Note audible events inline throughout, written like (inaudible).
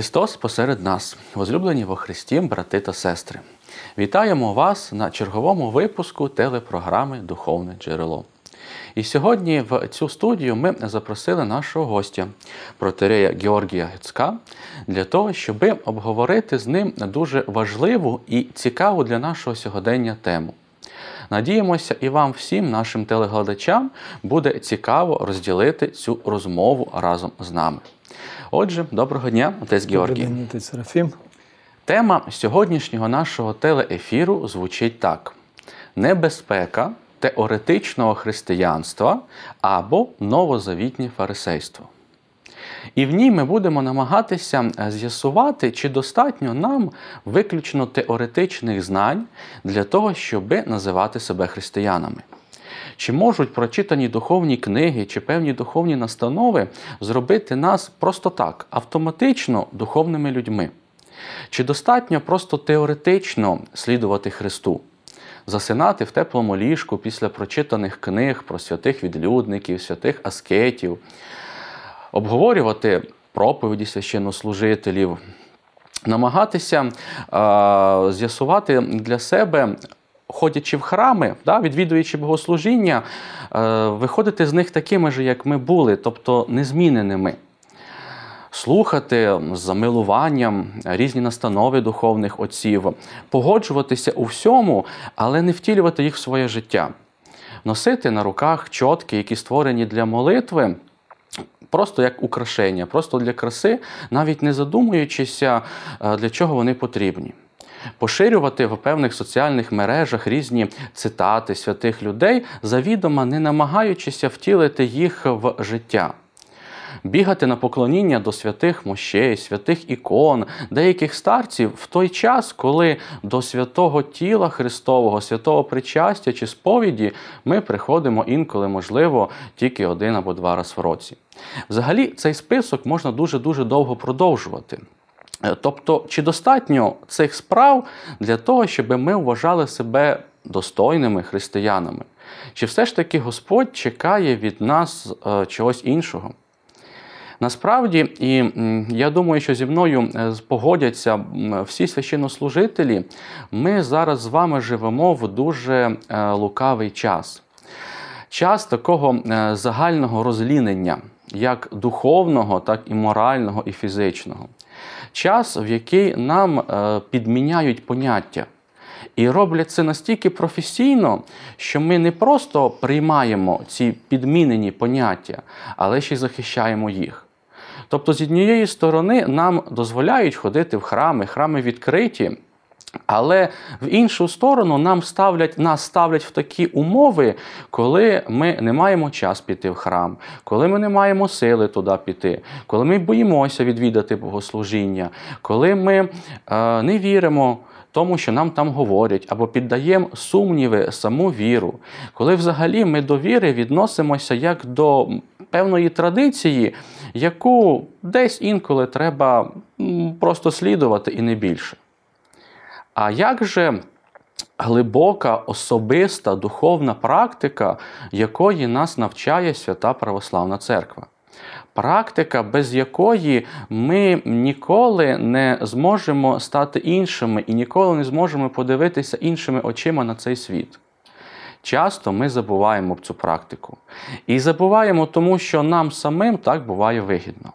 Христос посеред нас, возлюблені во Христі, брати та сестри. Вітаємо вас на черговому випуску телепрограми Духовне джерело. І сьогодні в цю студію ми запросили нашого гостя, протерея Георгія Гецька, для того, щоб обговорити з ним дуже важливу і цікаву для нашого сьогодення тему. Надіємося, і вам всім, нашим телеглядачам, буде цікаво розділити цю розмову разом з нами. Отже, доброго дня, отець Георгій. Доброго дня, отець Серафім. Тема сьогоднішнього нашого телеефіру звучить так: небезпека теоретичного християнства або новозавітнє фарисейство. І в ній ми будемо намагатися е, з'ясувати, чи достатньо нам виключно теоретичних знань для того, щоби називати себе християнами. Чи можуть прочитані духовні книги чи певні духовні настанови зробити нас просто так, автоматично духовними людьми? Чи достатньо просто теоретично слідувати Христу? Засинати в теплому ліжку після прочитаних книг про святих відлюдників, святих аскетів, обговорювати проповіді священнослужителів, намагатися е з'ясувати для себе ходячи в храми, да, відвідуючи богослужіння, е, виходити з них такими ж, як ми були, тобто незміненими. Слухати з замилуванням різні настанови духовних отців, погоджуватися у всьому, але не втілювати їх в своє життя, носити на руках чотки, які створені для молитви, просто як украшення, просто для краси, навіть не задумуючися, е, для чого вони потрібні. Поширювати в певних соціальних мережах різні цитати святих людей, завідомо не намагаючися втілити їх в життя. Бігати на поклоніння до святих мощей, святих ікон, деяких старців в той час, коли до святого тіла Христового, святого причастя чи сповіді ми приходимо інколи, можливо, тільки один або два раз в році. Взагалі, цей список можна дуже дуже довго продовжувати. Е, тобто, чи достатньо цих справ для того, щоб ми вважали себе достойними християнами? Чи все ж таки Господь чекає від нас е, чогось іншого? Насправді, і я думаю, що зі мною е, погодяться всі священнослужителі, ми зараз з вами живемо в дуже лукавий час, час такого загального розлінення, як духовного, так і морального, і фізичного час, в який нам е, підміняють поняття. І роблять це настільки професійно, що ми не просто приймаємо ці підмінені поняття, але ще й захищаємо їх. Тобто, з однієї сторони, нам дозволяють ходити в храми, храми відкриті. Але в іншу сторону нам ставлять, нас ставлять в такі умови, коли ми не маємо час піти в храм, коли ми не маємо сили туди піти, коли ми боїмося відвідати богослужіння, коли ми е, не віримо. Тому, що нам там говорять, або піддаємо сумніви саму віру, коли взагалі ми до віри відносимося як до певної традиції, яку десь інколи треба просто слідувати і не більше. А як же глибока особиста духовна практика, якої нас навчає свята Православна Церква? Практика, без якої ми ніколи не зможемо стати іншими і ніколи не зможемо подивитися іншими очима на цей світ. Часто ми забуваємо цю практику. І забуваємо, тому що нам самим так буває вигідно.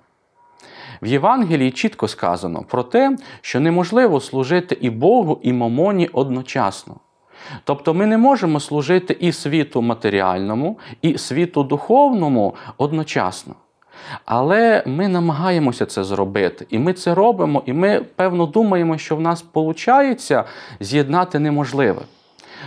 В Євангелії чітко сказано про те, що неможливо служити і Богу, і мамоні одночасно. Тобто ми не можемо служити і світу матеріальному, і світу духовному одночасно. Але ми намагаємося це зробити, і ми це робимо, і ми певно думаємо, що в нас виходить з'єднати неможливе.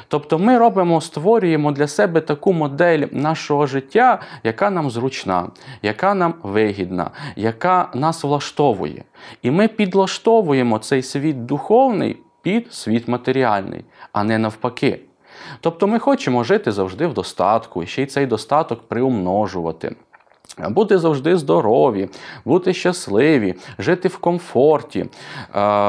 Тобто ми робимо, створюємо для себе таку модель нашого життя, яка нам зручна, яка нам вигідна, яка нас влаштовує. І ми підлаштовуємо цей світ духовний під світ матеріальний, а не навпаки. Тобто ми хочемо жити завжди в достатку, і ще й цей достаток приумножувати. Бути завжди здорові, бути щасливі, жити в комфорті,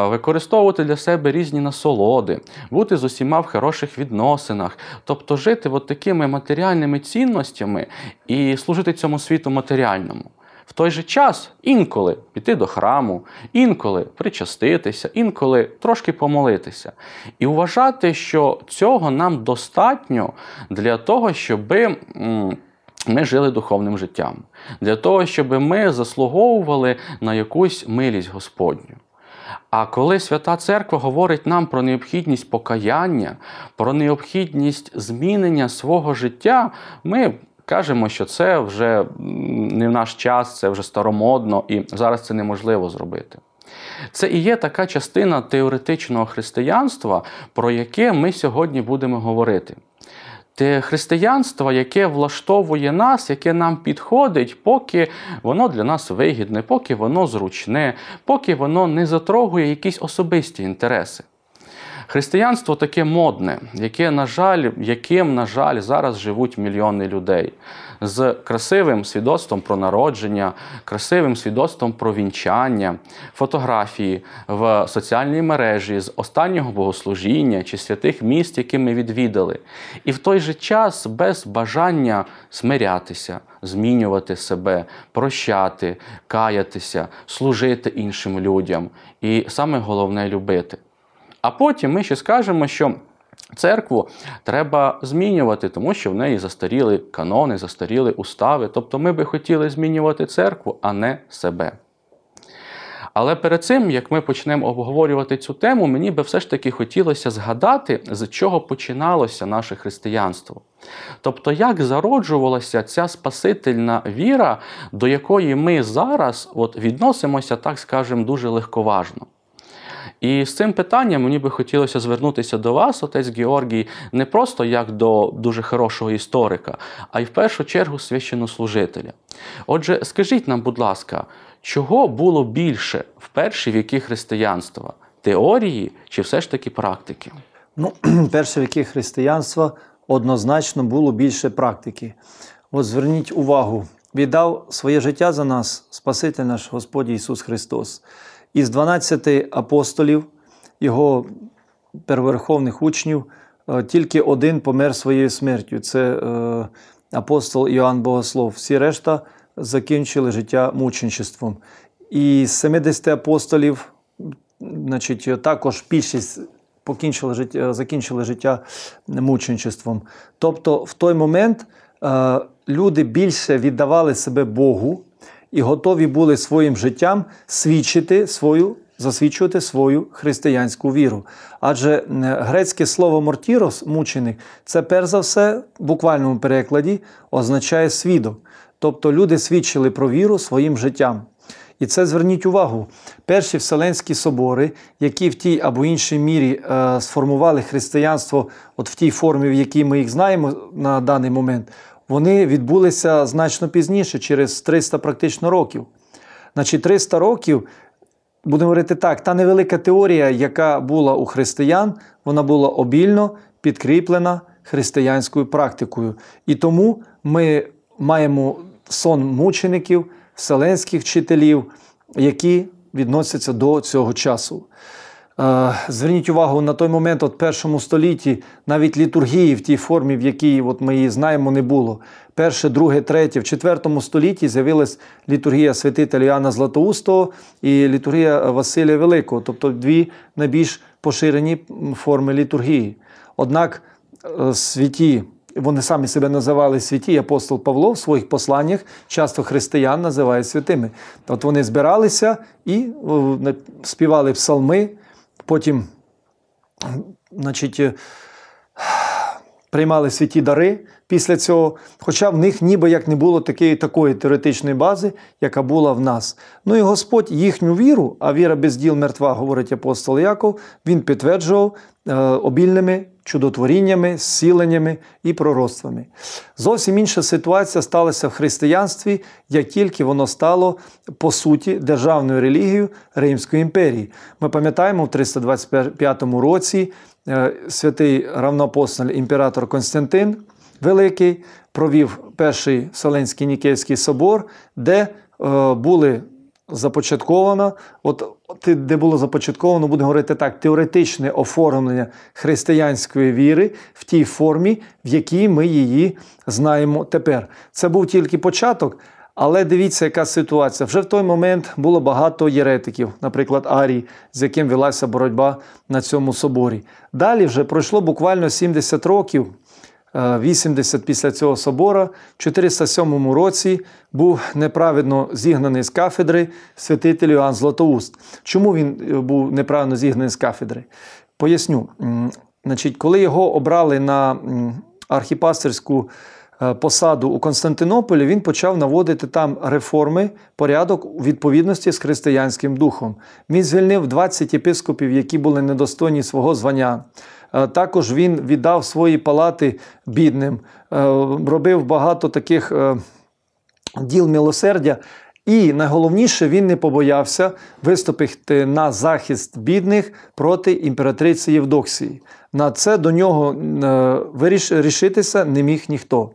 використовувати для себе різні насолоди, бути з усіма в хороших відносинах, тобто жити от такими матеріальними цінностями і служити цьому світу матеріальному. В той же час інколи піти до храму, інколи причаститися, інколи трошки помолитися. І вважати, що цього нам достатньо для того, щоби. Ми жили духовним життям для того, щоб ми заслуговували на якусь милість Господню. А коли Свята Церква говорить нам про необхідність покаяння, про необхідність змінення свого життя, ми кажемо, що це вже не в наш час, це вже старомодно і зараз це неможливо зробити. Це і є така частина теоретичного християнства, про яке ми сьогодні будемо говорити те християнство, яке влаштовує нас, яке нам підходить, поки воно для нас вигідне, поки воно зручне, поки воно не затрогує якісь особисті інтереси. Християнство таке модне, яке, на жаль, яким, на жаль, зараз живуть мільйони людей з красивим свідоцтвом про народження, красивим свідоцтвом про вінчання, фотографії в соціальній мережі з останнього богослужіння чи святих міст, які ми відвідали, і в той же час без бажання смирятися, змінювати себе, прощати, каятися, служити іншим людям, і саме головне любити. А потім ми ще скажемо, що. Церкву треба змінювати, тому що в неї застаріли канони, застаріли устави. Тобто ми би хотіли змінювати церкву, а не себе. Але перед цим, як ми почнемо обговорювати цю тему, мені би все ж таки хотілося згадати, з чого починалося наше християнство. Тобто, як зароджувалася ця спасительна віра, до якої ми зараз от, відносимося, так скажемо, дуже легковажно. І з цим питанням мені би хотілося звернутися до вас, отець Георгій, не просто як до дуже хорошого історика, а й в першу чергу священнослужителя. Отже, скажіть нам, будь ласка, чого було більше в перші віки християнства? Теорії чи все ж таки практики? Ну, (clears throat) перші віки християнства однозначно було більше практики. От зверніть увагу, віддав своє життя за нас, Спаситель наш Господь Ісус Христос. Із 12 апостолів, його перверховних учнів, е, тільки один помер своєю смертю. Це е, апостол Іоанн Богослов. Всі решта закінчили життя мученчеством. І з 70 апостолів, значить, також більшість покінчили життя, е, закінчили життя мученичеством. Тобто, в той момент люди більше віддавали себе Богу і готові були своїм життям свідчити свою. Засвідчувати свою християнську віру. Адже грецьке слово мортірос, мученик, це перш за все в буквальному перекладі означає свідок. Тобто люди свідчили про віру своїм життям. І це зверніть увагу, перші вселенські собори, які в тій або іншій мірі е, сформували християнство, от в тій формі, в якій ми їх знаємо на даний момент, вони відбулися значно пізніше, через 300 практично років. Значить, 300 років, будемо говорити так, та невелика теорія, яка була у християн, вона була обільно підкріплена християнською практикою. І тому ми маємо сон мучеників, вселенських вчителів, які відносяться до цього часу. Е, зверніть увагу, на той момент, от першому столітті, навіть літургії в тій формі, в якій от ми її знаємо, не було. Перше, друге, третє, в четвертому столітті з'явилась літургія святителя Іоанна Златоустого і літургія Василія Великого, тобто дві найбільш поширені форми літургії. Однак е, святі, вони самі себе називали святі, апостол Павло в своїх посланнях часто християн називає святими. От вони збиралися і е, співали псалми. Потім значить, е, приймали святі дари після цього, хоча в них ніби як не було такої такої теоретичної бази, яка була в нас. Ну і Господь їхню віру, а віра без діл мертва, говорить апостол Яков, він підтверджував е, обільними чудотворіннями, зціленнями і пророцтвами. Зовсім інша ситуація сталася в християнстві, як тільки воно стало по суті державною релігією Римської імперії. Ми пам'ятаємо, в 325 році е, святий равноапостоль імператор Константин Великий провів перший Вселенський Нікейський собор, де е, були започаткована, от ти, де було започатковано, буде говорити так: теоретичне оформлення християнської віри в тій формі, в якій ми її знаємо тепер. Це був тільки початок. Але дивіться, яка ситуація. Вже в той момент було багато єретиків, наприклад, Арій, з яким велася боротьба на цьому соборі. Далі вже пройшло буквально 70 років. 80 е, після цього собора, в 407 році був неправедно зігнаний з кафедри святитель Іоанн Златоуст. Чому він е, був неправильно зігнаний з кафедри? Поясню, Значить, коли його обрали на архіпастерську е, посаду у Константинополі, він почав наводити там реформи, порядок у відповідності з християнським духом. Він звільнив 20 єпископів, які були недостойні свого звання. Е, також він віддав свої палати бідним, е, робив багато таких е, діл милосердя. І найголовніше, він не побоявся виступити на захист бідних проти імператриці Євдоксії. На це до нього вирішитися не міг ніхто.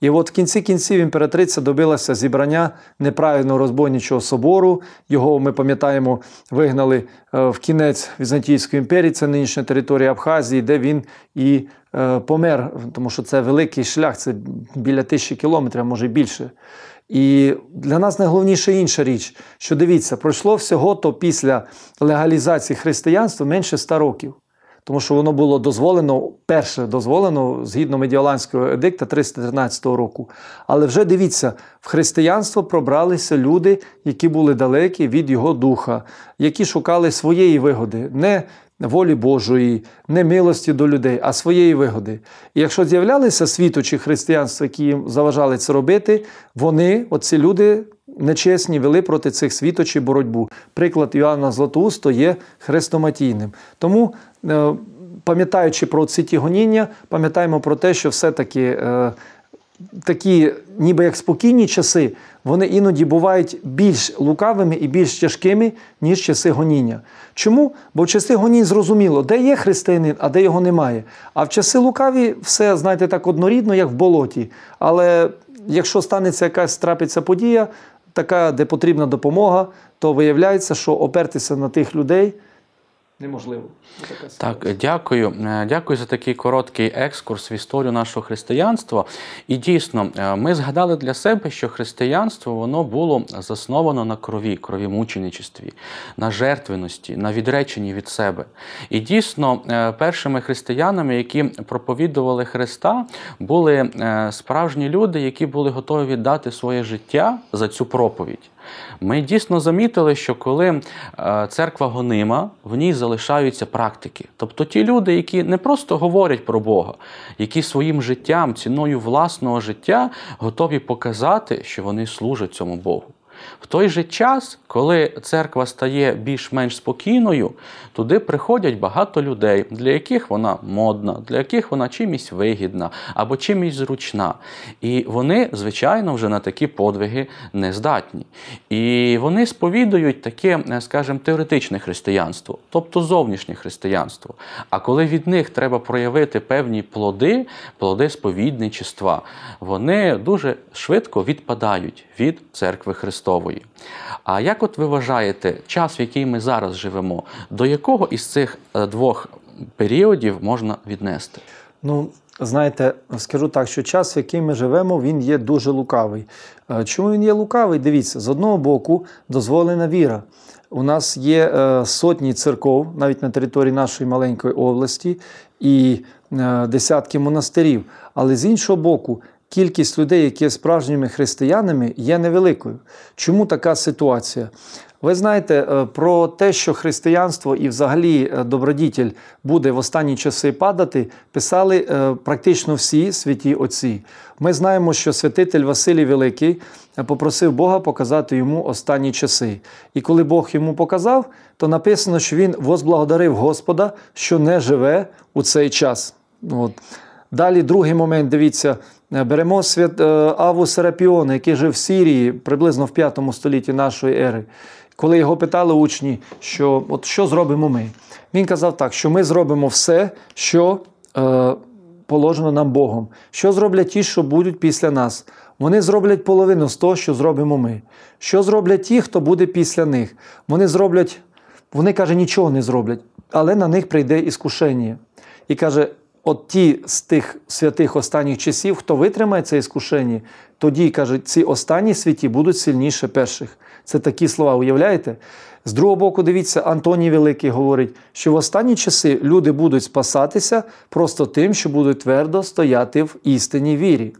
І от в кінці кінців імператриця добилася зібрання неправильного розбойничого собору. Його, ми пам'ятаємо, вигнали е, в кінець Візантійської імперії, це нинішня територія Абхазії, де він і е, помер, тому що це великий шлях, це біля тисячі кілометрів, а може більше. І для нас найголовніше інша річ, що дивіться, пройшло всього то після легалізації християнства менше ста років тому що воно було дозволено, перше дозволено згідно медіоланського едикта 313 року. Але вже дивіться, в християнство пробралися люди, які були далекі від його духа, які шукали своєї вигоди, не волі Божої, не милості до людей, а своєї вигоди. І якщо з'являлися світочі християнства, які їм заважали це робити, вони, оці люди. Нечесні вели проти цих світочів боротьбу. Приклад Іоанна Златоусто є хрестоматійним. Тому Е, пам'ятаючи про ці ті гоніння, пам'ятаємо про те, що все-таки е, такі, ніби як спокійні часи, вони іноді бувають більш лукавими і більш тяжкими, ніж часи гоніння. Чому? Бо в часи гонінь зрозуміло, де є християнин, а де його немає. А в часи лукаві все, знаєте, так однорідно, як в болоті. Але якщо станеться якась трапиться подія, така, де потрібна допомога, то виявляється, що опертися на тих людей неможливо. Ну, так, дякую. Е, дякую за такий короткий екскурс в історію нашого християнства. І дійсно, е, ми згадали для себе, що християнство воно було засновано на крові, крові мученичестві, на жертвеності, на відреченні від себе. І дійсно, е, першими християнами, які проповідували Христа, були справжні люди, які були готові віддати своє життя за цю проповідь. Ми дійсно замітили, що коли е, церква гонима, в ній залишаються практики. Тобто ті люди, які не просто говорять про Бога, які своїм життям, ціною власного життя готові показати, що вони служать цьому Богу. В той же час, коли церква стає більш-менш спокійною, туди приходять багато людей, для яких вона модна, для яких вона чимось вигідна або чимось зручна. І вони, звичайно, вже на такі подвиги не здатні. І вони сповідують таке, е, скажімо, теоретичне християнство, тобто зовнішнє християнство. А коли від них треба проявити певні плоди, плоди сповідничества, вони дуже швидко відпадають від церкви Христова побутової. А як от ви вважаєте, час, в який ми зараз живемо, до якого із цих е, двох періодів можна віднести? Ну, знаєте, скажу так, що час, в який ми живемо, він є дуже лукавий. Е, чому він є лукавий? Дивіться, з одного боку, дозволена віра. У нас є е, сотні церков, навіть на території нашої маленької області, і десятки монастирів. Але з іншого боку, кількість людей, які є справжніми християнами, є невеликою. Чому така ситуація? Ви знаєте, е, про те, що християнство і взагалі е, добродітель буде в останні часи падати, писали е, практично всі святі отці. Ми знаємо, що святитель Василій Великий попросив Бога показати йому останні часи. І коли Бог йому показав, то написано, що він возблагодарив Господа, що не живе у цей час. От. Далі другий момент, дивіться, Е, беремо свят е, Аву Серапіона, який жив в Сирії приблизно в 5 столітті нашої ери. Коли його питали учні, що от що зробимо ми, він казав так, що ми зробимо все, що е, положено нам Богом. Що зроблять ті, що будуть після нас? Вони зроблять половину з того, що зробимо ми. Що зроблять ті, хто буде після них? Вони зроблять, вони каже, нічого не зроблять, але на них прийде іскушення. І каже, От ті з тих святих останніх часів, хто витримає це іскушення, тоді кажуть, ці останні святі будуть сильніше перших. Це такі слова, уявляєте? З другого боку, дивіться, Антоній Великий говорить, що в останні часи люди будуть спасатися просто тим, що будуть твердо стояти в істинній вірі.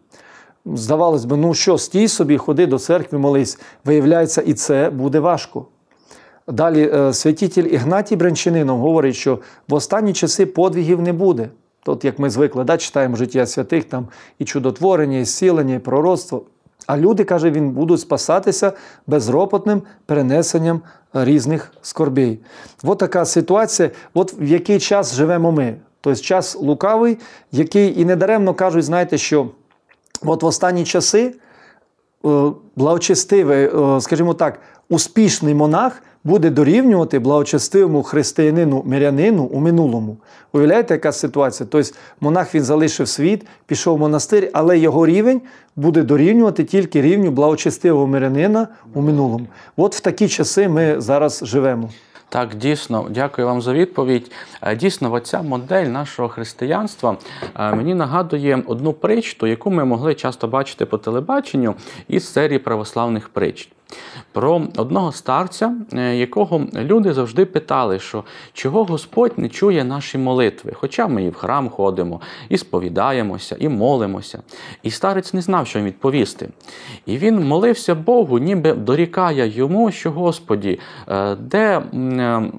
Здавалось би, ну що, стій собі, ходи до церкви, молись. Виявляється, і це буде важко. Далі е, святітель Ігнатій Бренчанинов говорить, що в останні часи подвігів не буде. От як ми звикли, да, читаємо життя святих, там і чудотворення, і зцілення, і пророцтво. А люди, каже, він будуть спасатися безропотним перенесенням різних скорбій. От така ситуація, от в який час живемо ми. Тобто час лукавий, який і недаремно кажуть, знаєте, що от в останні часи е, благочестивий, е, скажімо так, успішний монах буде дорівнювати благочестивому християнину мирянину у минулому. Уявляєте, яка ситуація? Тобто монах він залишив світ, пішов в монастир, але його рівень буде дорівнювати тільки рівню благочестивого мирянина у минулому. От в такі часи ми зараз живемо. Так, дійсно, дякую вам за відповідь. Е, дійсно, оця модель нашого християнства е, мені нагадує одну притчу, яку ми могли часто бачити по телебаченню із серії православних притч про одного старця, е, якого люди завжди питали, що чого Господь не чує наші молитви. Хоча ми і в храм ходимо, і сповідаємося, і молимося. І старець не знав, що їм відповісти. І він молився Богу, ніби дорікає йому, що Господі, е, де. Е,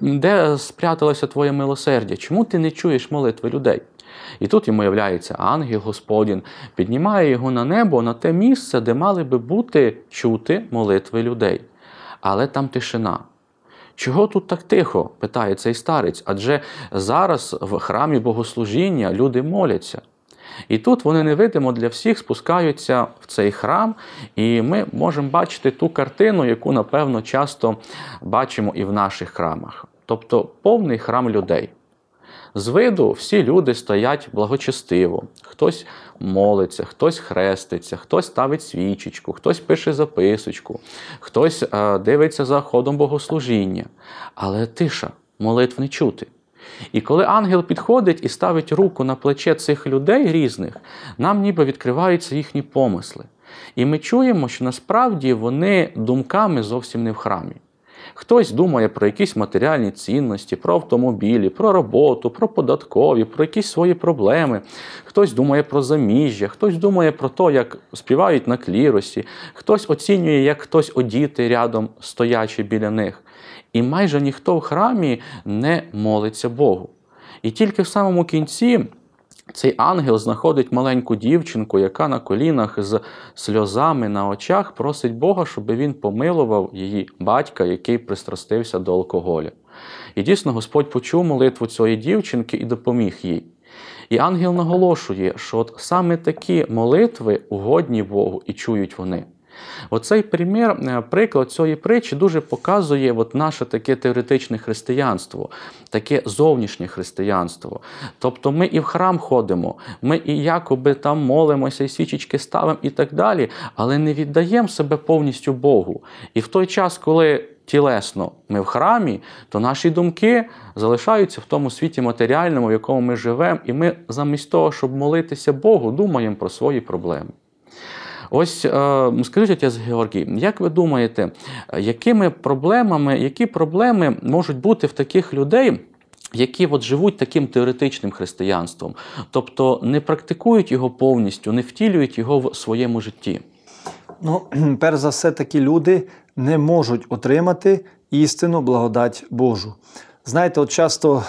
де спряталося твоє милосердя? Чому ти не чуєш молитви людей? І тут йому являється ангел Господін, піднімає його на небо, на те місце, де мали би бути чути молитви людей. Але там тишина. Чого тут так тихо? питає цей старець. Адже зараз в храмі богослужіння люди моляться. І тут вони невидимо для всіх спускаються в цей храм, і ми можемо бачити ту картину, яку, напевно, часто бачимо і в наших храмах. Тобто повний храм людей. З виду всі люди стоять благочестиво. Хтось молиться, хтось хреститься, хтось ставить свічечку, хтось пише записочку, хтось е, дивиться за ходом богослужіння. Але тиша, молитв не чути. І коли ангел підходить і ставить руку на плече цих людей різних, нам ніби відкриваються їхні помисли. І ми чуємо, що насправді вони думками зовсім не в храмі. Хтось думає про якісь матеріальні цінності, про автомобілі, про роботу, про податкові, про якісь свої проблеми. Хтось думає про заміжжя, хтось думає про те, як співають на кліросі, хтось оцінює, як хтось одіти рядом стоячи біля них. І майже ніхто в храмі не молиться Богу. І тільки в самому кінці. Цей ангел знаходить маленьку дівчинку, яка на колінах з сльозами на очах просить Бога, щоб він помилував її батька, який пристрастився до алкоголю. І дійсно Господь почув молитву цієї дівчинки і допоміг їй. І ангел наголошує, що от саме такі молитви угодні Богу і чують вони. Оцей примір, е, приклад цієї притчі дуже показує от наше таке теоретичне християнство, таке зовнішнє християнство. Тобто ми і в храм ходимо, ми і якоби там молимося, і свічечки ставимо, і так далі, але не віддаємо себе повністю Богу. І в той час, коли. Тілесно, ми в храмі, то наші думки залишаються в тому світі матеріальному, в якому ми живемо, і ми замість того, щоб молитися Богу, думаємо про свої проблеми. Ось е, скажіть, отець Георгій, як ви думаєте, якими проблемами, які проблеми можуть бути в таких людей? Які от живуть таким теоретичним християнством, тобто не практикують його повністю, не втілюють його в своєму житті? Ну, (clears throat) перш за все, такі люди не можуть отримати істину благодать Божу. Знаєте, от часто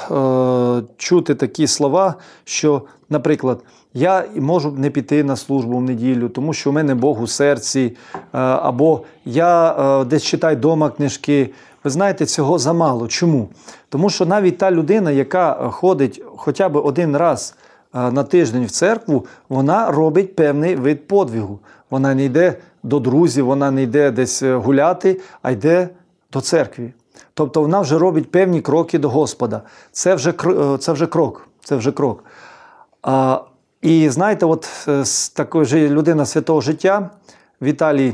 е, чути такі слова, що, наприклад, я можу не піти на службу в неділю, тому що в мене Бог у серці, е, або я е, десь читаю вдома книжки. Ви знаєте, цього замало. Чому? Тому що навіть та людина, яка ходить хоча б один раз е, на тиждень в церкву, вона робить певний вид подвігу. Вона не йде до друзів, вона не йде десь е, гуляти, а йде до церкви. Тобто вона вже робить певні кроки до Господа. Це вже е, це вже крок. Це вже крок. А, І знаєте, от е, такої ж людина святого життя Віталій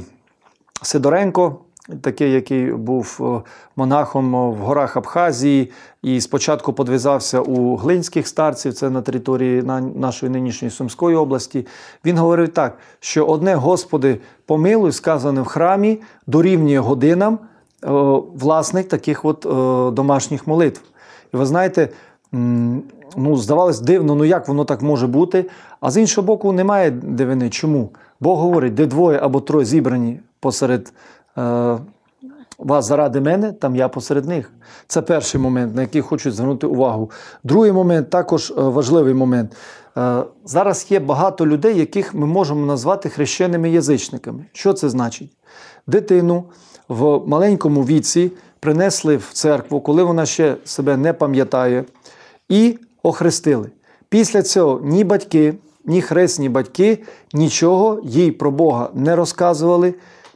Сидоренко, такий, який був е, монахом в горах Абхазії, і спочатку подвізався у глинських старців, це на території нашої нинішньої Сумської області. Він говорив так, що одне Господи помилуй, сказане в храмі, дорівнює годинам. Е, власник таких от е, домашніх молитв. І ви знаєте, ну, здавалось дивно, ну як воно так може бути. А з іншого боку, немає дивини. Чому? Бог говорить, де двоє або троє зібрані посеред е, вас заради мене, там я посеред них. Це перший момент, на який хочу звернути увагу. Другий момент також важливий момент. Зараз є багато людей, яких ми можемо назвати хрещеними язичниками. Що це значить? Дитину, в маленькому віці принесли в церкву, коли вона ще себе не пам'ятає, і охрестили. Після цього ні батьки, ні хресні батьки нічого їй про Бога не розказували.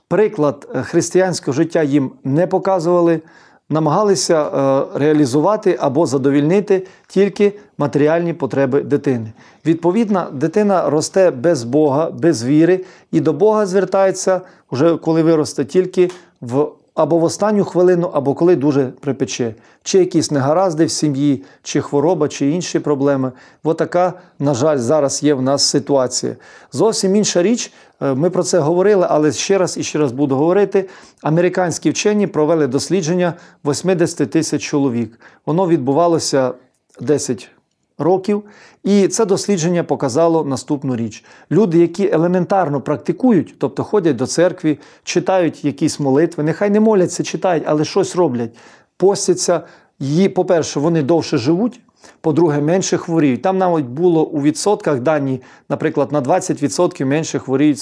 Приклад е, християнського життя їм не показували, намагалися е, реалізувати або задовільнити тільки матеріальні потреби дитини. Відповідно, дитина росте без Бога, без віри, і до Бога звертається, вже коли виросте, тільки в або в останню хвилину, або коли дуже припече, чи якісь негаразди в сім'ї, чи хвороба, чи інші проблеми. Отака, на жаль, зараз є в нас ситуація. Зовсім інша річ, е, ми про це говорили, але ще раз і ще раз буду говорити: американські вчені провели дослідження 80 тисяч чоловік. Воно відбувалося 10 років років. І це дослідження показало наступну річ: люди, які елементарно практикують, тобто ходять до церкви, читають якісь молитви, нехай не моляться, читають, але щось роблять, постяться. Її, по-перше, вони довше живуть, по-друге, менше хворіють. Там навіть було у відсотках дані, наприклад, на 20% менше хворіють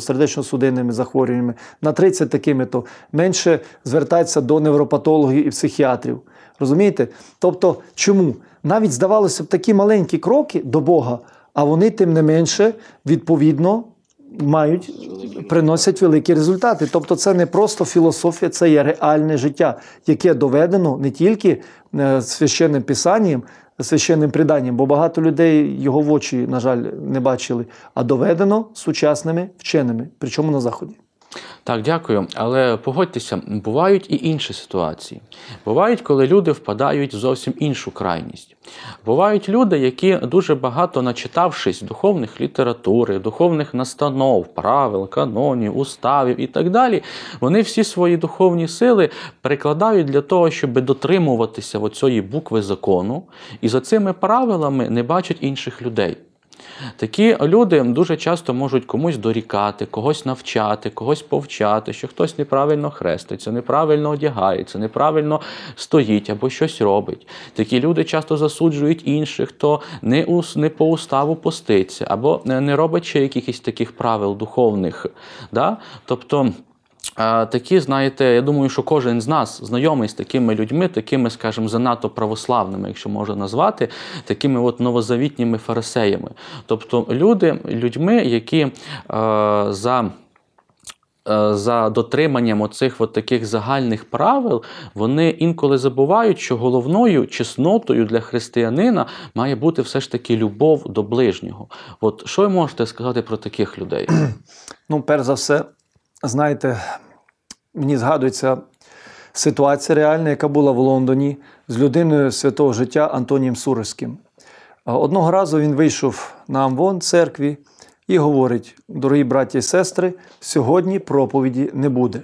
сердечно-судинними захворюваннями, на 30% такими то менше звертаються до невропатологів і психіатрів. Розумієте? Тобто, чому? Навіть здавалося б такі маленькі кроки до Бога, а вони, тим не менше, відповідно мають, приносять великі результати. Тобто, це не просто філософія, це є реальне життя, яке доведено не тільки е, священним писанням. Священним приданням, бо багато людей його в очі, на жаль, не бачили, а доведено сучасними вченими, причому на заході. Так, дякую. Але погодьтеся, бувають і інші ситуації. Бувають, коли люди впадають в зовсім іншу крайність. Бувають люди, які дуже багато начитавшись духовних літератури, духовних настанов, правил, канонів, уставів і так далі, вони всі свої духовні сили прикладають для того, щоб дотримуватися оцієї букви закону, і за цими правилами не бачать інших людей. Такі люди дуже часто можуть комусь дорікати, когось навчати, когось повчати, що хтось неправильно хреститься, неправильно одягається, неправильно стоїть або щось робить. Такі люди часто засуджують інших, хто не ус, не по уставу поститься, або не робить ще якихось таких правил духовних. Да? Тобто. Такі, знаєте, я думаю, що кожен з нас знайомий з такими людьми, такими, скажімо, занадто православними, якщо можна назвати, такими от новозавітніми фарисеями. Тобто люди, людьми, які е, за е, за дотриманням оцих от таких загальних правил, вони інколи забувають, що головною чеснотою для християнина має бути все ж таки любов до ближнього. От що ви можете сказати про таких людей? Ну, перш за все знаєте, мені згадується ситуація реальна, яка була в Лондоні з людиною святого життя Антонієм Суровським. Одного разу він вийшов на Амвон церкві і говорить: дорогі браті і сестри, сьогодні проповіді не буде.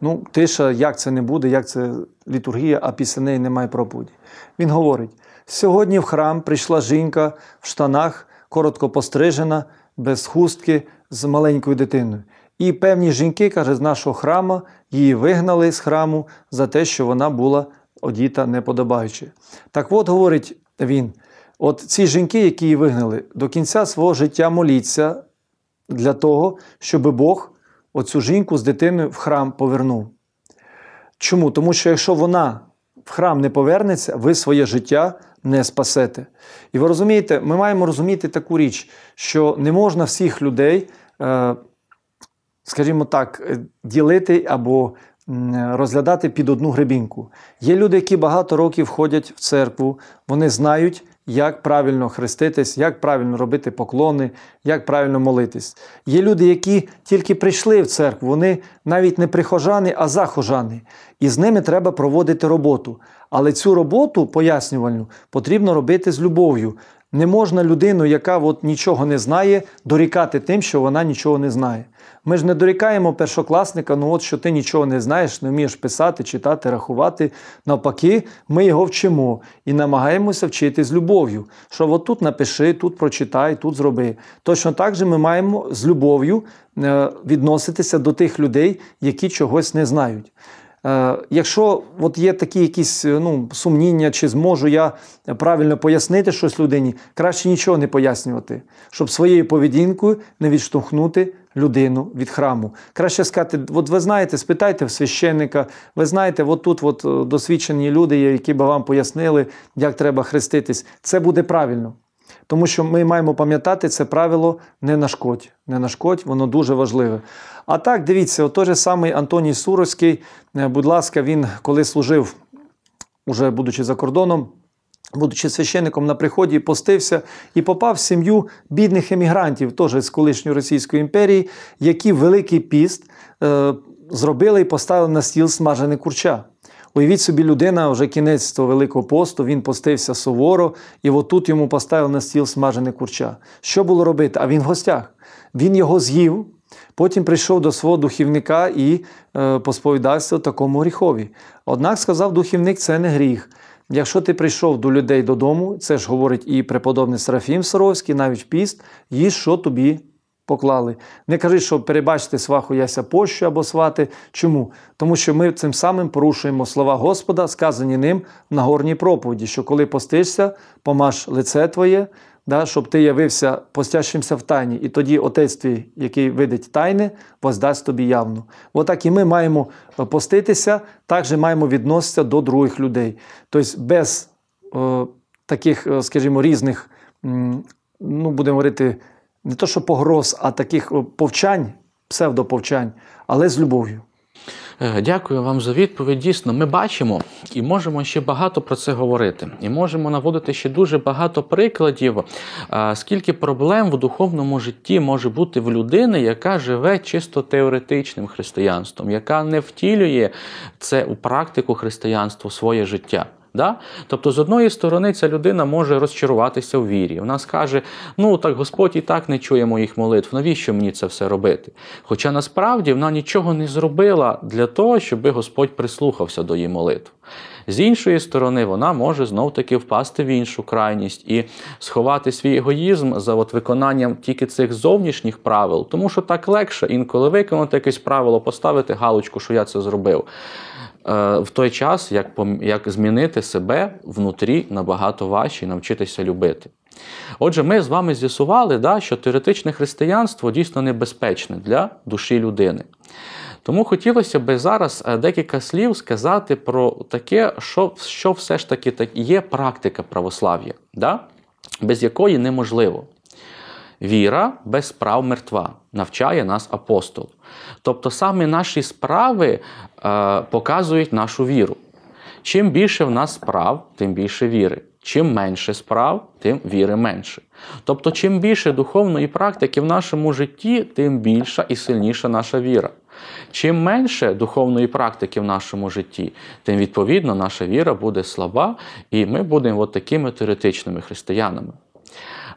Ну, тиша, як це не буде, як це літургія, а після неї немає проповіді. Він говорить: сьогодні в храм прийшла жінка в штанах, коротко пострижена, без хустки з маленькою дитиною. І певні жінки, каже, з нашого храму її вигнали з храму за те, що вона була одіта неподобаючи. Так от, говорить він, от ці жінки, які її вигнали, до кінця свого життя моліться для того, щоб Бог оцю жінку з дитиною в храм повернув. Чому? Тому що якщо вона в храм не повернеться, ви своє життя не спасете. І ви розумієте, ми маємо розуміти таку річ, що не можна всіх людей. Е, скажімо так, е, ділити або розглядати під одну гребінку. Є люди, які багато років ходять в церкву, вони знають. Як правильно хреститись, як правильно робити поклони, як правильно молитись. Є люди, які тільки прийшли в церкву, вони навіть не прихожани, а захожани. І з ними треба проводити роботу. Але цю роботу пояснювальну потрібно робити з любов'ю, не можна людину, яка от нічого не знає, дорікати тим, що вона нічого не знає. Ми ж не дорікаємо першокласника, ну от що ти нічого не знаєш, не вмієш писати, читати, рахувати. Навпаки, ми його вчимо і намагаємося вчити з любов'ю, що от тут напиши, тут прочитай, тут зроби. Точно так же ми маємо з любов'ю е, відноситися до тих людей, які чогось не знають. Е, якщо от є такі якісь е, ну, сумніння, чи зможу я правильно пояснити щось людині, краще нічого не пояснювати, щоб своєю поведінкою не відштовхнути людину від храму. Краще сказати, от ви знаєте, спитайте в священника, ви знаєте, от тут от е, досвідчені люди, є, які би вам пояснили, як треба хреститись. Це буде правильно. Тому що ми маємо пам'ятати це правило не нашкодь. Не нашкодь, воно дуже важливе. А так, дивіться, той же самий Антоній Суровський, е, будь ласка, він коли служив, уже будучи за кордоном, будучи священником на приході, постився і попав в сім'ю бідних емігрантів, теж з колишньої Російської імперії, які Великий піст е, зробили і поставили на стіл смажене курча. Уявіть собі, людина вже кінець того Великого посту, він постився суворо, і отут йому поставили на стіл смажене курча. Що було робити? А він в гостях. Він його з'їв, Потім прийшов до свого духівника і е, посповідався такому гріхові. Однак сказав духівник, це не гріх. Якщо ти прийшов до людей додому, це ж говорить і преподобний Серафім Саровський, навіть піст, їж, що тобі поклали. Не кажи, що перебачте сваху яся пощу або свати. Чому? Тому що ми цим самим порушуємо слова Господа, сказані ним на горній проповіді, що коли постишся, помаш лице твоє да, щоб ти явився постящимся в тайні, і тоді Отець твій, який видить тайни, воздасть тобі явно. Отак От і ми маємо е, поститися, також маємо відноситися до других людей. Тобто без о, е, таких, е, скажімо, різних, ну, будемо говорити, не то, що погроз, а таких повчань, псевдоповчань, але з любов'ю. Е, дякую вам за відповідь. Дійсно, ми бачимо і можемо ще багато про це говорити. І можемо наводити ще дуже багато прикладів, е, скільки проблем в духовному житті може бути в людини, яка живе чисто теоретичним християнством, яка не втілює це у практику християнства, своє життя. Да? Тобто, з одної сторони, ця людина може розчаруватися в вірі. Вона скаже: ну так Господь і так не чує моїх молитв, навіщо мені це все робити? Хоча насправді вона нічого не зробила для того, щоб Господь прислухався до її молитв. З іншої сторони, вона може знов-таки впасти в іншу крайність і сховати свій егоїзм за от виконанням тільки цих зовнішніх правил, тому що так легше інколи виконати якесь правило, поставити галочку, що я це зробив. Е, в той час, як як змінити себе внутрі набагато важче і навчитися любити. Отже, ми з вами з'ясували, да, що теоретичне християнство дійсно небезпечне для душі людини. Тому хотілося би зараз е, декілька слів сказати про таке, що що все ж таки так, є практика православ'я, да? без якої неможливо. Віра без справ мертва, навчає нас апостол. Тобто саме наші справи е, показують нашу віру. Чим більше в нас справ, тим більше віри. Чим менше справ, тим віри менше. Тобто, чим більше духовної практики в нашому житті, тим більша і сильніша наша віра. Чим менше духовної практики в нашому житті, тим відповідно наша віра буде слаба, і ми будемо от такими теоретичними християнами.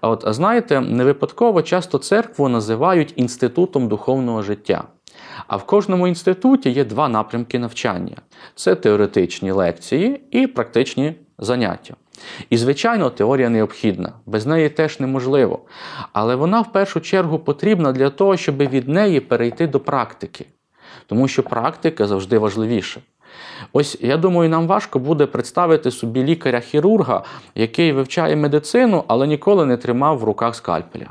А от знаєте, не випадково часто церкву називають інститутом духовного життя. А в кожному інституті є два напрямки навчання: це теоретичні лекції і практичні заняття. І, звичайно, теорія необхідна, без неї теж неможливо. Але вона в першу чергу потрібна для того, щоб від неї перейти до практики, тому що практика завжди важливіша. Ось я думаю, нам важко буде представити собі лікаря-хірурга, який вивчає медицину, але ніколи не тримав в руках скальпеля.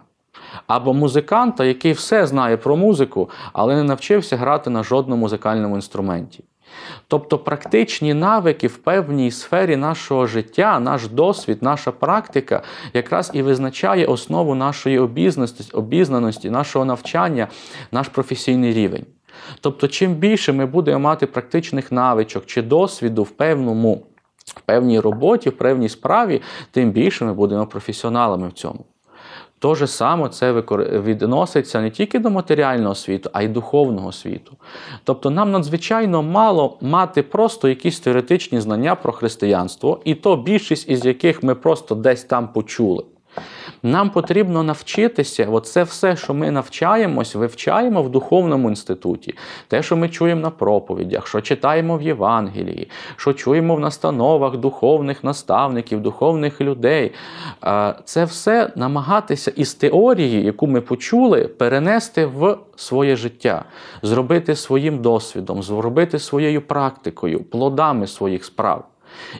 Або музиканта, який все знає про музику, але не навчився грати на жодному музикальному інструменті. Тобто практичні навики в певній сфері нашого життя, наш досвід, наша практика якраз і визначає основу нашої обізнаності, нашого навчання, наш професійний рівень. Тобто, чим більше ми будемо мати практичних навичок чи досвіду в певному, в певній роботі, в певній справі, тим більше ми будемо професіоналами в цьому. То же саме це відноситься не тільки до матеріального світу, а й духовного світу. Тобто нам надзвичайно мало мати просто якісь теоретичні знання про християнство, і то більшість із яких ми просто десь там почули. Нам потрібно навчитися, оце все, що ми навчаємось, вивчаємо в духовному інституті, те, що ми чуємо на проповідях, що читаємо в Євангелії, що чуємо в настановах духовних наставників, духовних людей. Це все намагатися із теорії, яку ми почули, перенести в своє життя, зробити своїм досвідом, зробити своєю практикою, плодами своїх справ.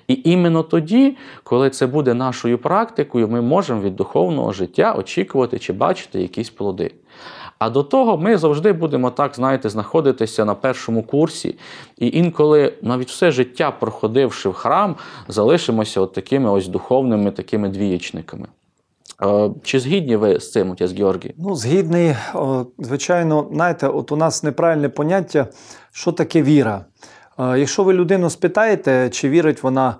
І іменно тоді, коли це буде нашою практикою, ми можемо від духовного життя очікувати чи бачити якісь плоди. А до того ми завжди будемо так, знаєте, знаходитися на першому курсі, і інколи навіть все життя, проходивши в храм, залишимося от такими ось духовними такими двієчниками. Е, чи згідні ви з цим, отець Георгій? Ну, згідний, звичайно, знаєте, от у нас неправильне поняття, що таке віра. Якщо ви людину спитаєте, чи вірить вона е,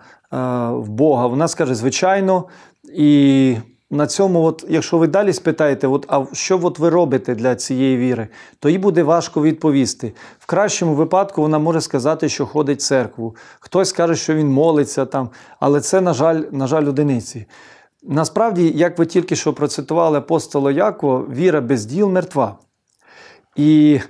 в Бога, вона скаже, звичайно. І на цьому, от, якщо ви далі спитаєте, от, а що от ви робите для цієї віри, то їй буде важко відповісти. В кращому випадку вона може сказати, що ходить в церкву. Хтось скаже, що він молиться там, але це, на жаль, на жаль, одиниці. Насправді, як ви тільки що процитували апостола Якова, віра без діл мертва. І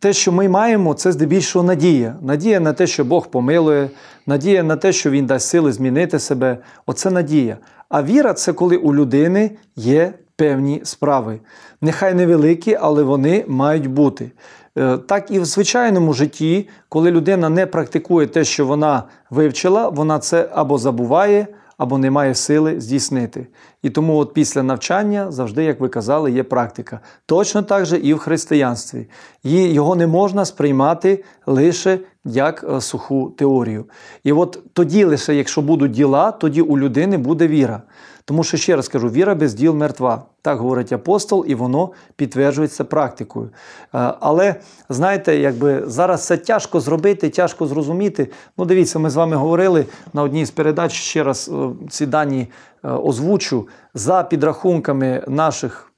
те, що ми маємо, це здебільшого надія. Надія на те, що Бог помилує, надія на те, що Він дасть сили змінити себе. Оце надія. А віра це коли у людини є певні справи. Нехай невеликі, але вони мають бути. Е, так і в звичайному житті, коли людина не практикує те, що вона вивчила, вона це або забуває, або не має сили здійснити. І тому, от після навчання, завжди, як ви казали, є практика. Точно так же і в християнстві. Його не можна сприймати лише як е, суху теорію. І от тоді, лише, якщо будуть діла, тоді у людини буде віра. Тому що, ще раз кажу, віра без діл мертва. Так говорить апостол, і воно підтверджується практикою. Е, але знаєте, якби зараз це тяжко зробити, тяжко зрозуміти. Ну, дивіться, ми з вами говорили на одній з передач. Ще раз е, ці дані е, озвучу за підрахунками наших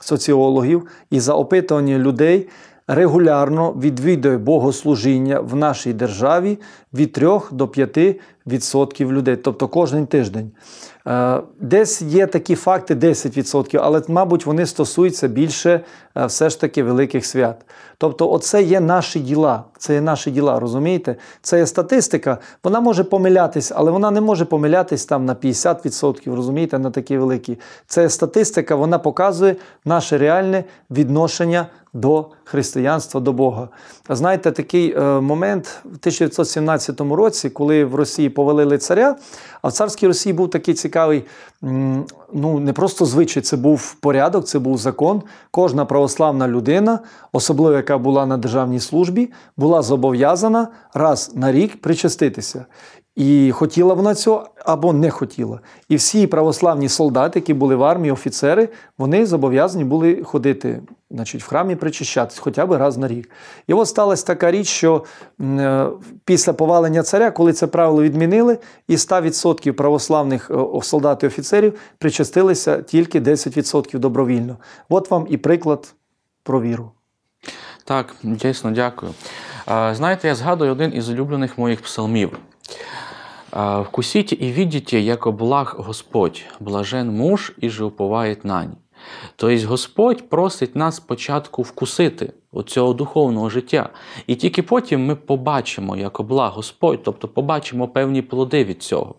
соціологів і за опитування людей. Регулярно відвідує богослужіння в нашій державі від 3 до 5% людей, тобто кожен тиждень. Е, десь є такі факти 10%, але, мабуть, вони стосуються більше е, все ж таки великих свят. Тобто, оце є наші діла. Це є наші діла, розумієте? Це є статистика, вона може помилятись, але вона не може помилятись там на 50%, розумієте, на такі великі. Це є статистика, вона показує наше реальне відношення. До християнства, до Бога. Знаєте, такий е, момент в 1917 році, коли в Росії повелили царя, а в царській Росії був такий цікавий цікавий, ну не просто звичай, це був порядок, це був закон. Кожна православна людина, особливо яка була на державній службі, була зобов'язана раз на рік причаститися. І хотіла вона цього або не хотіла. І всі православні солдати, які були в армії, офіцери, вони зобов'язані були ходити значить, в храмі причищатись хоча б раз на рік. І от сталася така річ, що е, після повалення царя, коли це правило відмінили, і 100% православних е, солдат і офіцерів причастилися тільки 10% добровільно. От вам і приклад про віру. Так, дійсно дякую. Знаєте, я згадую один із улюблених моїх псалмів. Вкусіть і видите, як благ Господь, блажен муж і же уповає на Тобто Господь просить нас спочатку вкусити оцього духовного життя. І тільки потім ми побачимо, як благ Господь, тобто побачимо певні плоди від цього.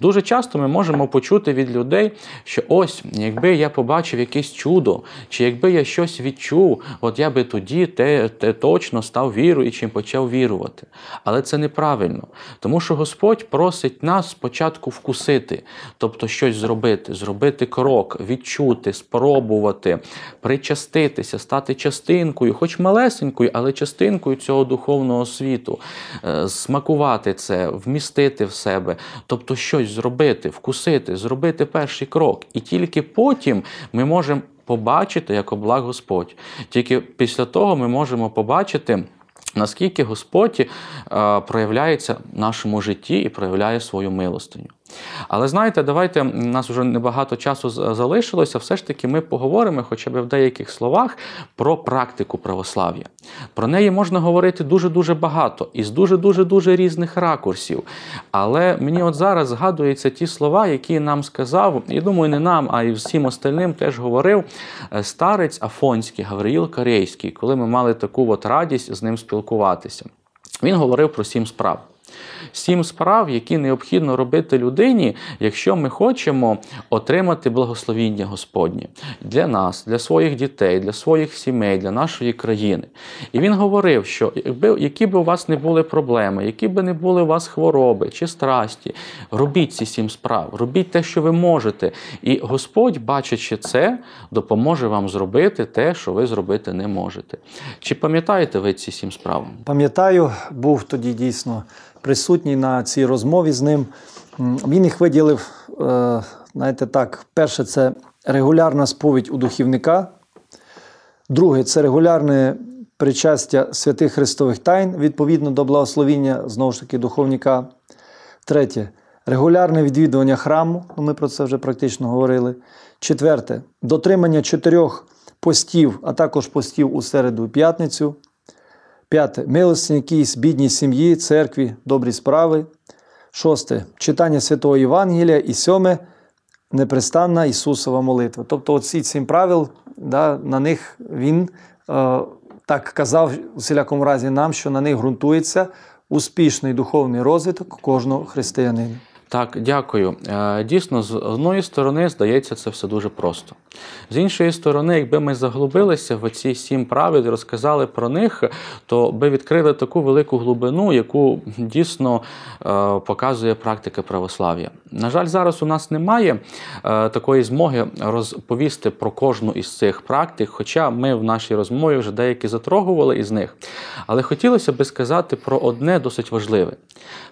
Дуже часто ми можемо почути від людей, що ось, якби я побачив якесь чудо, чи якби я щось відчув, от я би тоді те, те точно став віруючим, почав вірувати. Але це неправильно, тому що Господь просить нас спочатку вкусити, тобто щось зробити, зробити крок, відчути, спробувати, причаститися, стати частинкою, хоч малесенькою, але частинкою цього духовного світу, е, смакувати це, вмістити в себе, тобто що щось зробити, вкусити, зробити перший крок. І тільки потім ми можемо побачити, як облаг Господь. Тільки після того ми можемо побачити. Наскільки Господь е, проявляється в нашому житті і проявляє свою милостиню. Але знаєте, давайте у нас вже небагато часу е, залишилося. Все ж таки, ми поговоримо, хоча б в деяких словах, про практику православ'я. Про неї можна говорити дуже-дуже багато і з дуже-дуже дуже різних ракурсів. Але мені от зараз згадуються ті слова, які нам сказав, і думаю, не нам, а й всім остальним теж говорив е, старець Афонський Гавриїл Карейський, коли ми мали таку от радість з ним спілкуватися. Він говорив про сім справ сім справ, які необхідно робити людині, якщо ми хочемо отримати благословіння Господнє для нас, для своїх дітей, для своїх сімей, для нашої країни. І він говорив, що якби які б у вас не були проблеми, які б не були у вас хвороби чи страсті, робіть ці сім справ, робіть те, що ви можете. І Господь, бачачи це, допоможе вам зробити те, що ви зробити не можете. Чи пам'ятаєте ви ці сім справ? Пам'ятаю, був тоді дійсно присутній на цій розмові з ним. Він їх виділив, е, знаєте, так, перше, це регулярна сповідь у духівника. Друге, це регулярне причастя святих Христових тайн відповідно до благословіння, знову ж таки, духовника. Третє регулярне відвідування храму. Ну, Ми про це вже практично говорили. Четверте дотримання чотирьох постів, а також постів у середу і п'ятницю. П'яте. Милостинки з бідній сім'ї, церкві, добрі справи. Шосте. Читання святого Євангелія і сьоме непрестанна Ісусова молитва. Тобто, оці сім правил, да, на них Він е, так казав у всілякому разі нам, що на них ґрунтується успішний духовний розвиток кожного християнина. Так, дякую. Е, дійсно, з одної сторони, здається, це все дуже просто. З іншої сторони, якби ми заглубилися в ці сім правил і розказали про них, то би відкрили таку велику глибину, яку дійсно е, показує практика православ'я. На жаль, зараз у нас немає е, такої змоги розповісти про кожну із цих практик, хоча ми в нашій розмові вже деякі затрогували із них. Але хотілося би сказати про одне досить важливе.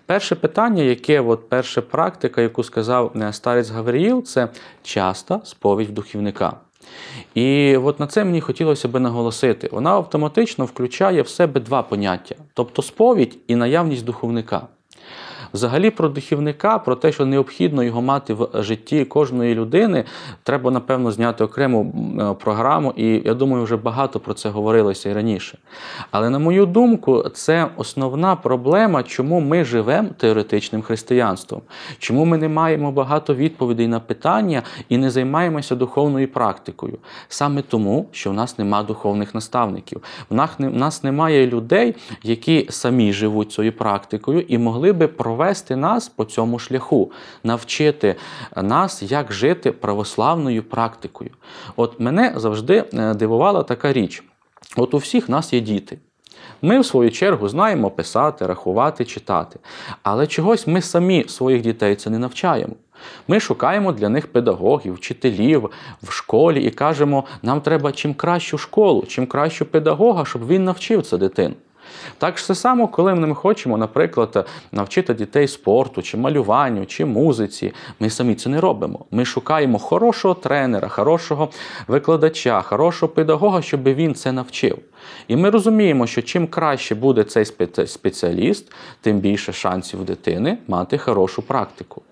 Перше питання, яке от перша практика, яку сказав е, старець Гавриїл, це часта сповідь в духовні працівника. І от на це мені хотілося би наголосити. Вона автоматично включає в себе два поняття: тобто сповідь і наявність духовника. Взагалі про духівника, про те, що необхідно його мати в житті кожної людини, треба, напевно, зняти окрему е, програму, і я думаю, вже багато про це говорилося і раніше. Але на мою думку, це основна проблема, чому ми живемо теоретичним християнством, чому ми не маємо багато відповідей на питання і не займаємося духовною практикою. Саме тому, що в нас нема духовних наставників, в нас немає людей, які самі живуть цією практикою і могли би проводити провести нас по цьому шляху, навчити нас, як жити православною практикою. От мене завжди е, дивувала така річ: от у всіх нас є діти. Ми, в свою чергу, знаємо писати, рахувати, читати. Але чогось ми самі своїх дітей це не навчаємо. Ми шукаємо для них педагогів, вчителів в школі і кажемо, нам треба чим кращу школу, чим кращу педагога, щоб він навчив це дитину. Так ж само, коли ми хочемо, наприклад, навчити дітей спорту, чи малюванню, чи музиці, ми самі це не робимо. Ми шукаємо хорошого тренера, хорошого викладача, хорошого педагога, щоб він це навчив. І ми розуміємо, що чим краще буде цей спеціаліст, тим більше шансів дитини мати хорошу практику.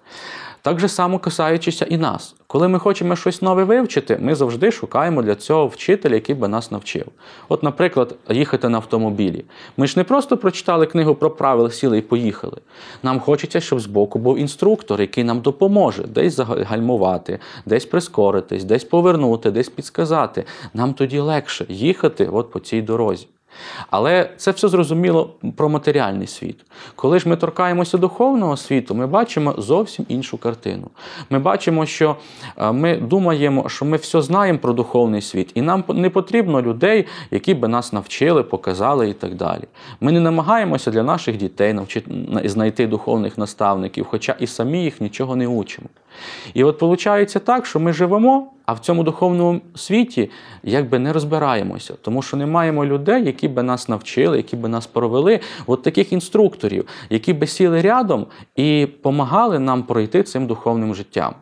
Так же само касаючися і нас. Коли ми хочемо щось нове вивчити, ми завжди шукаємо для цього вчителя, який би нас навчив. От, наприклад, їхати на автомобілі. Ми ж не просто прочитали книгу про правила, сіли і поїхали. Нам хочеться, щоб збоку був інструктор, який нам допоможе десь загальмувати, десь прискоритись, десь повернути, десь підсказати. Нам тоді легше їхати от по цій цій дорозі. Але це все зрозуміло про матеріальний світ. Коли ж ми торкаємося духовного світу, ми бачимо зовсім іншу картину. Ми бачимо, що е, ми думаємо, що ми все знаємо про духовний світ, і нам не потрібно людей, які би нас навчили, показали і так далі. Ми не намагаємося для наших дітей навчити, знайти духовних наставників, хоча і самі їх нічого не учимо. І от виходить так, що ми живемо. А в цьому духовному світі якби не розбираємося, тому що не маємо людей, які би нас навчили, які би нас провели, от таких інструкторів, які би сіли рядом і допомагали нам пройти цим духовним життям.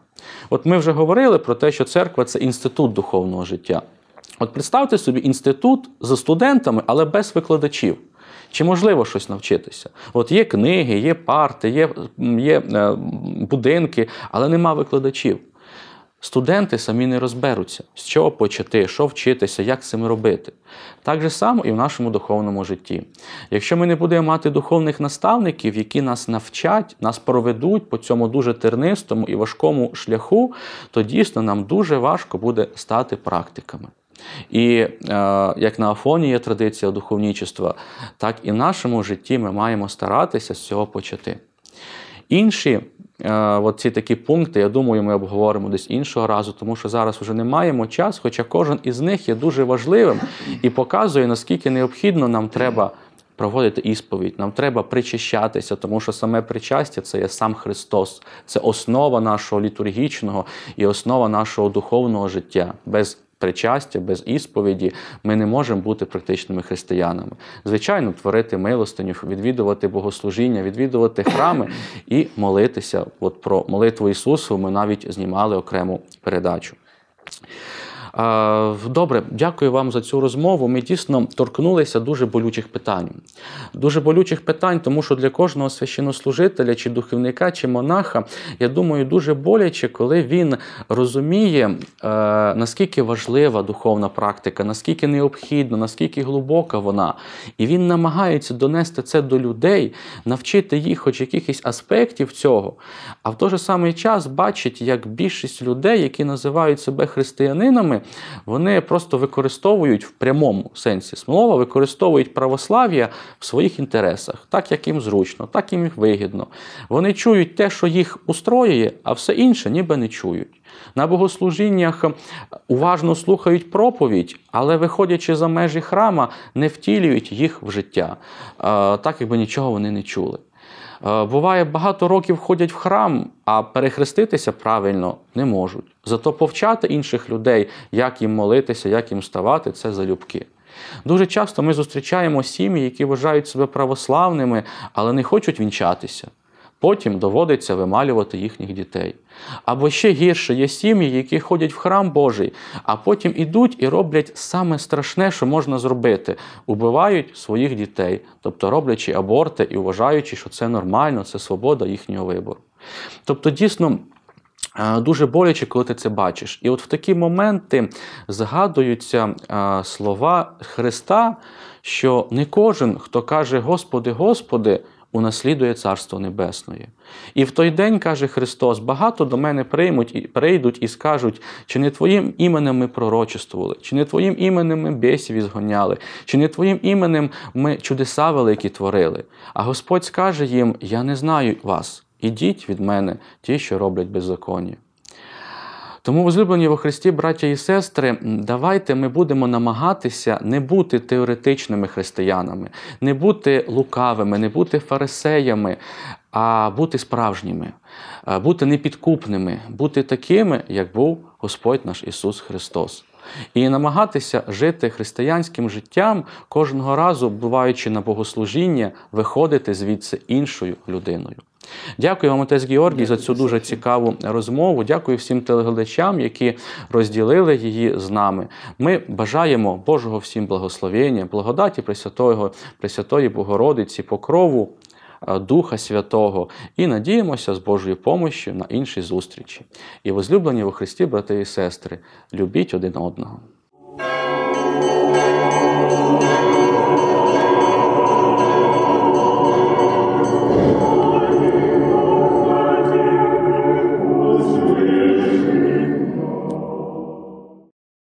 От ми вже говорили про те, що церква це інститут духовного життя. От представте собі інститут за студентами, але без викладачів. Чи можливо щось навчитися? От є книги, є парти, є, є е, будинки, але нема викладачів. Студенти самі не розберуться, з чого почати, що вчитися, як цим робити. Так же само і в нашому духовному житті. Якщо ми не будемо мати духовних наставників, які нас навчать, нас проведуть по цьому дуже тернистому і важкому шляху, то дійсно нам дуже важко буде стати практиками. І е, як на Афоні є традиція духовнічества, так і в нашому житті ми маємо старатися з цього почати. Інші Е, от ці такі пункти, я думаю, ми обговоримо десь іншого разу, тому що зараз вже не маємо часу, хоча кожен із них є дуже важливим і показує, наскільки необхідно нам треба. Проводити ісповідь, нам треба причащатися, тому що саме причастя це є сам Христос, це основа нашого літургічного і основа нашого духовного життя. Без причастя, без ісповіді, ми не можемо бути практичними християнами. Звичайно, творити милостиню, відвідувати богослужіння, відвідувати храми і молитися. От про молитву Ісусу ми навіть знімали окрему передачу. Добре, дякую вам за цю розмову. Ми дійсно торкнулися дуже болючих питань. Дуже болючих питань, тому що для кожного священнослужителя, чи духовника, чи монаха, я думаю, дуже боляче, коли він розуміє, е, наскільки важлива духовна практика, наскільки необхідна, наскільки глибока вона. І він намагається донести це до людей, навчити їх хоч якихось аспектів цього. А в той же самий час бачить, як більшість людей, які називають себе християнинами, вони просто використовують в прямому сенсі слова, використовують православ'я в своїх інтересах, так як їм зручно, так їм вигідно. Вони чують те, що їх устроює, а все інше ніби не чують. На богослужіннях е, уважно слухають проповідь, але, виходячи за межі храма, не втілюють їх в життя, е, так якби нічого вони не чули. Е, буває, багато років ходять в храм, а перехреститися правильно не можуть. Зато повчати інших людей, як їм молитися, як їм ставати, це залюбки. Дуже часто ми зустрічаємо сім'ї, які вважають себе православними, але не хочуть вінчатися. Потім доводиться вималювати їхніх дітей. Або ще гірше є сім'ї, які ходять в храм Божий, а потім ідуть і роблять саме страшне, що можна зробити: убивають своїх дітей, тобто роблячи аборти і вважаючи, що це нормально, це свобода їхнього вибору. Тобто, дійсно. Е, дуже боляче, коли ти це бачиш. І от в такі моменти згадуються е, слова Христа, що не кожен, хто каже Господи, Господи, унаслідує Царство Небесне. І в той день каже Христос: багато до мене приймуть прийдуть і скажуть, чи не Твоїм іменем ми пророчествували, чи не Твоїм іменем ми бесів ізгоняли, чи не Твоїм іменем ми чудеса великі творили. А Господь скаже їм: Я не знаю вас, ідіть від мене, ті, що роблять беззаконня. Тому, возлюблені во Христі, браття і сестри, давайте ми будемо намагатися не бути теоретичними християнами, не бути лукавими, не бути фарисеями, а бути справжніми, бути непідкупними, бути такими, як був Господь наш Ісус Христос. І намагатися жити християнським життям кожного разу, буваючи на богослужіння, виходити звідси іншою людиною. Дякую вам, отець Георгій, за цю дуже цікаву розмову. Дякую всім телеглядачам, які розділили її з нами. Ми бажаємо Божого всім благословення, благодаті Пресвятого, Пресвятої Богородиці, покрову е, Духа Святого і надіємося з Божою помощю на інші зустрічі. І возлюблені во Христі, брати і сестри, любіть один одного.